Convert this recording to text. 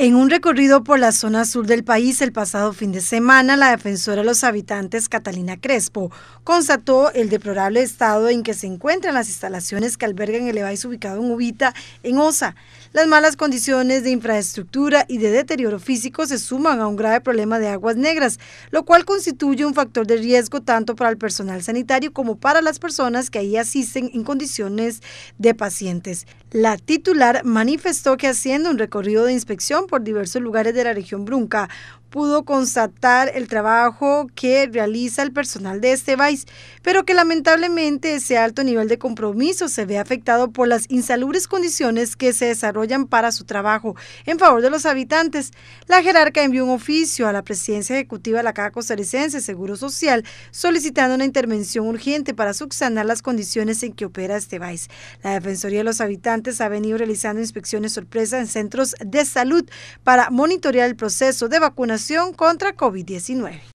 En un recorrido por la zona sur del país el pasado fin de semana, la defensora de los habitantes Catalina Crespo constató el deplorable estado en que se encuentran las instalaciones que albergan el EVAIS ubicado en Ubita, en Osa. Las malas condiciones de infraestructura y de deterioro físico se suman a un grave problema de aguas negras, lo cual constituye un factor de riesgo tanto para el personal sanitario como para las personas que ahí asisten en condiciones de pacientes. La titular manifestó que haciendo un recorrido de inspección por diversos lugares de la región Brunca, pudo constatar el trabajo que realiza el personal de este país, pero que lamentablemente ese alto nivel de compromiso se ve afectado por las insalubres condiciones que se desarrollan para su trabajo en favor de los habitantes. La jerarca envió un oficio a la presidencia ejecutiva de la Caja Costarricense Seguro Social solicitando una intervención urgente para subsanar las condiciones en que opera este país. La Defensoría de los Habitantes ha venido realizando inspecciones sorpresa en centros de salud para monitorear el proceso de vacunación contra COVID-19.